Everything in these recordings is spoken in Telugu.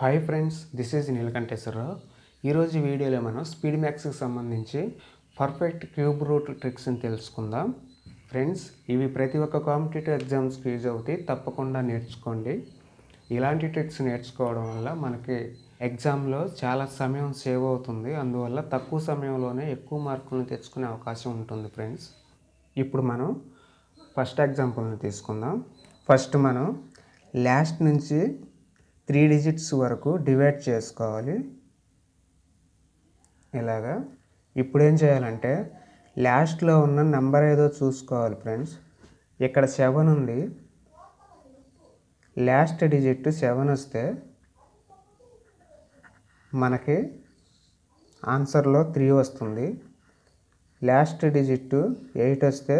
hi friends this is Neelakanteswararao ఈరోజు వీడియోలో మనం స్పీడ్ మ్యాక్స్కి సంబంధించి పర్ఫెక్ట్ క్యూబ్ రూట్ ట్రిక్స్ని తెలుసుకుందాం ఫ్రెండ్స్ ఇవి ప్రతి ఒక్క కాంపిటేటివ్ ఎగ్జామ్స్కి యూజ్ అవుతాయి తప్పకుండా నేర్చుకోండి ఇలాంటి ట్రిక్స్ నేర్చుకోవడం వల్ల మనకి ఎగ్జామ్లో చాలా సమయం సేవ్ అవుతుంది అందువల్ల తక్కువ సమయంలోనే ఎక్కువ మార్కులను తెచ్చుకునే అవకాశం ఉంటుంది ఫ్రెండ్స్ ఇప్పుడు మనం ఫస్ట్ ఎగ్జాంపుల్ని తీసుకుందాం ఫస్ట్ మనం లాస్ట్ నుంచి త్రీ డిజిట్స్ వరకు డివైడ్ చేసుకోవాలి ఇలాగా ఇప్పుడు ఏం చేయాలంటే లాస్ట్లో ఉన్న నెంబర్ ఏదో చూసుకోవాలి ఫ్రెండ్స్ ఇక్కడ సెవెన్ ఉంది లాస్ట్ డిజిట్ సెవెన్ వస్తే మనకి ఆన్సర్లో త్రీ వస్తుంది లాస్ట్ డిజిట్ ఎయిట్ వస్తే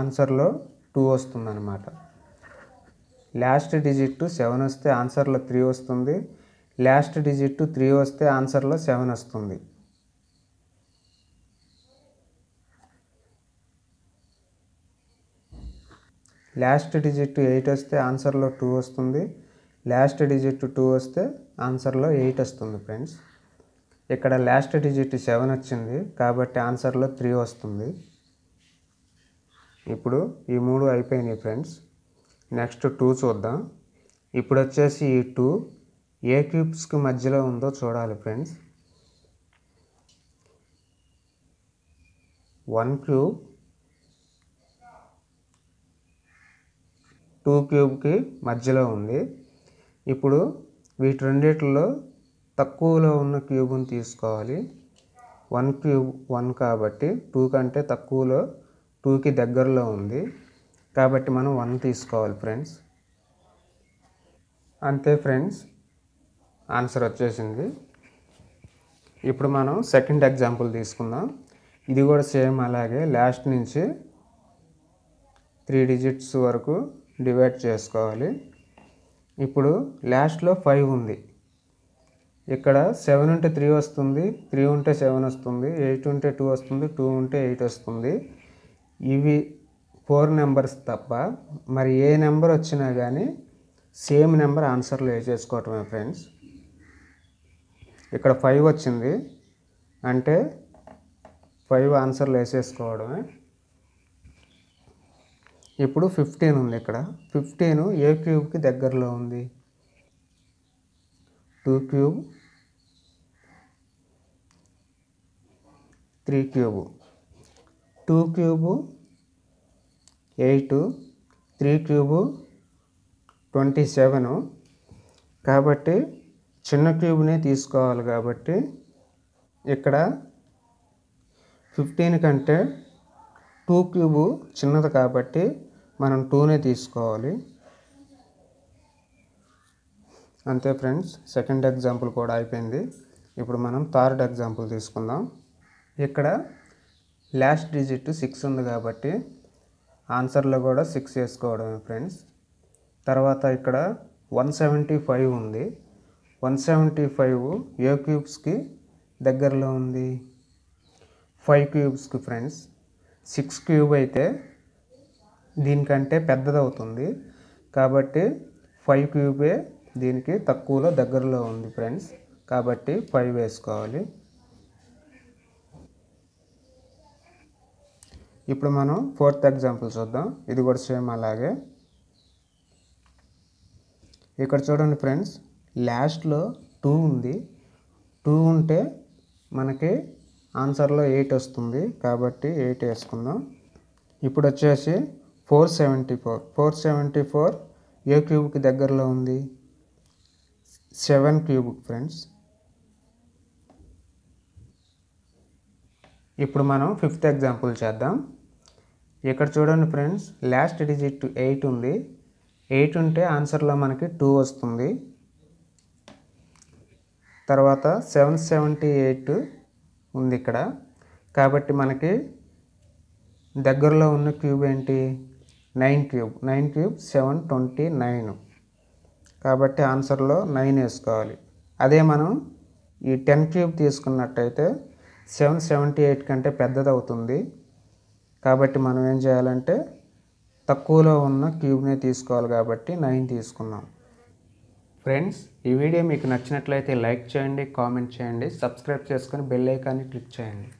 ఆన్సర్లో టూ వస్తుందన్నమాట లాస్ట్ డిజిట్ సెవెన్ వస్తే ఆన్సర్లో త్రీ వస్తుంది లాస్ట్ డిజిట్ త్రీ వస్తే ఆన్సర్లో సెవెన్ వస్తుంది లాస్ట్ డిజిట్ ఎయిట్ వస్తే ఆన్సర్లో టూ వస్తుంది లాస్ట్ డిజిట్ టూ వస్తే ఆన్సర్లో ఎయిట్ వస్తుంది ఫ్రెండ్స్ ఇక్కడ లాస్ట్ డిజిట్ సెవెన్ వచ్చింది కాబట్టి ఆన్సర్లో త్రీ వస్తుంది ఇప్పుడు ఈ మూడు అయిపోయినాయి ఫ్రెండ్స్ నెక్స్ట్ టూ చూద్దాం ఇప్పుడు వచ్చేసి ఈ టూ ఏ క్యూబ్స్కి మధ్యలో ఉందో చూడాలి ఫ్రెండ్స్ వన్ క్యూబ్ టూ క్యూబ్కి మధ్యలో ఉంది ఇప్పుడు వీటి రెండిట్లో తక్కువలో ఉన్న క్యూబ్ని తీసుకోవాలి వన్ క్యూబ్ వన్ కాబట్టి టూ కంటే తక్కువలో టూకి దగ్గరలో ఉంది కాబట్టి మనం వన్ తీసుకోవాలి ఫ్రెండ్స్ అంతే ఫ్రెండ్స్ ఆన్సర్ వచ్చేసింది ఇప్పుడు మనం సెకండ్ ఎగ్జాంపుల్ తీసుకుందాం ఇది కూడా సేమ్ అలాగే లాస్ట్ నుంచి త్రీ డిజిట్స్ వరకు డివైడ్ చేసుకోవాలి ఇప్పుడు లాస్ట్లో ఫైవ్ ఉంది ఇక్కడ సెవెన్ ఉంటే త్రీ వస్తుంది త్రీ ఉంటే సెవెన్ వస్తుంది ఎయిట్ ఉంటే టూ వస్తుంది టూ ఉంటే ఎయిట్ వస్తుంది ఇవి ఫోర్ నెంబర్స్ తప్ప మరి ఏ నెంబర్ వచ్చినా కానీ సేమ్ నెంబర్ ఆన్సర్లు వేసేసుకోవటమే ఫ్రెండ్స్ ఇక్కడ ఫైవ్ వచ్చింది అంటే ఫైవ్ ఆన్సర్లు వేసేసుకోవడమే ఇప్పుడు ఫిఫ్టీన్ ఉంది ఇక్కడ ఫిఫ్టీన్ ఏ క్యూబ్కి దగ్గరలో ఉంది two cube three cube two cube eight three cube twenty seven కాబట్టి చిన్న క్యూబ్నే తీసుకోవాలి కాబట్టి ఇక్కడ ఫిఫ్టీన్ కంటే టూ క్యూబు చిన్నది కాబట్టి మనం టూనే తీసుకోవాలి అంతే ఫ్రెండ్స్ సెకండ్ ఎగ్జాంపుల్ కూడా అయిపోయింది ఇప్పుడు మనం థర్డ్ ఎగ్జాంపుల్ తీసుకుందాం ఇక్కడ లాస్ట్ డిజిట్ సిక్స్ ఉంది కాబట్టి ఆన్సర్లో కూడా సిక్స్ వేసుకోవడమే ఫ్రెండ్స్ తర్వాత ఇక్కడ వన్ సెవెంటీ ఫైవ్ ఉంది వన్ సెవెంటీ ఫైవ్ ఏ క్యూబ్స్కి దగ్గరలో ఉంది ఫైవ్ క్యూబ్స్కి ఫ్రెండ్స్ సిక్స్ క్యూబ్ అయితే దీనికంటే పెద్దదవుతుంది కాబట్టి ఫైవ్ క్యూబే దీనికి తక్కువలో దగ్గరలో ఉంది ఫ్రెండ్స్ కాబట్టి ఫైవ్ వేసుకోవాలి ఇప్పుడు మనం ఫోర్త్ ఎగ్జాంపుల్ చూద్దాం ఇది కూడా సేమ్ అలాగే ఇక్కడ చూడండి ఫ్రెండ్స్ లాస్ట్లో టూ ఉంది టూ ఉంటే మనకి ఆన్సర్లో ఎయిట్ వస్తుంది కాబట్టి ఎయిట్ వేసుకుందాం ఇప్పుడు వచ్చేసి four seventy four four seventy four ఏ క్యూబ్కి దగ్గరలో ఉంది సెవెన్ క్యూబ్ ఫ్రెండ్స్ ఇప్పుడు మనం ఫిఫ్త్ ఎగ్జాంపుల్ చేద్దాం ఇక్కడ చూడండి ఫ్రెండ్స్ లాస్ట్ డిజిట్ ఎయిట్ ఉంది ఎయిట్ ఉంటే ఆన్సర్లో మనకి టూ వస్తుంది తర్వాత సెవెన్ సెవెంటీ ఎయిట్ ఉంది ఇక్కడ కాబట్టి మనకి దగ్గరలో ఉన్న క్యూబ్ ఏంటి nine cube nine cube seven twenty nine కాబట్టి ఆన్సర్లో నైన్ వేసుకోవాలి అదే మనం ఈ టెన్ క్యూబ్ తీసుకున్నట్టయితే సెవెన్ సెవెంటీ ఎయిట్ కంటే పెద్దది అవుతుంది కాబట్టి మనం ఏం చేయాలంటే తక్కువలో ఉన్న క్యూబ్ని తీసుకోవాలి కాబట్టి నైన్ తీసుకున్నాం ఫ్రెండ్స్ ఈ వీడియో మీకు నచ్చినట్లయితే లైక్ చేయండి కామెంట్ చేయండి సబ్స్క్రైబ్ చేసుకొని బెల్ ఐకాన్ని క్లిక్ చేయండి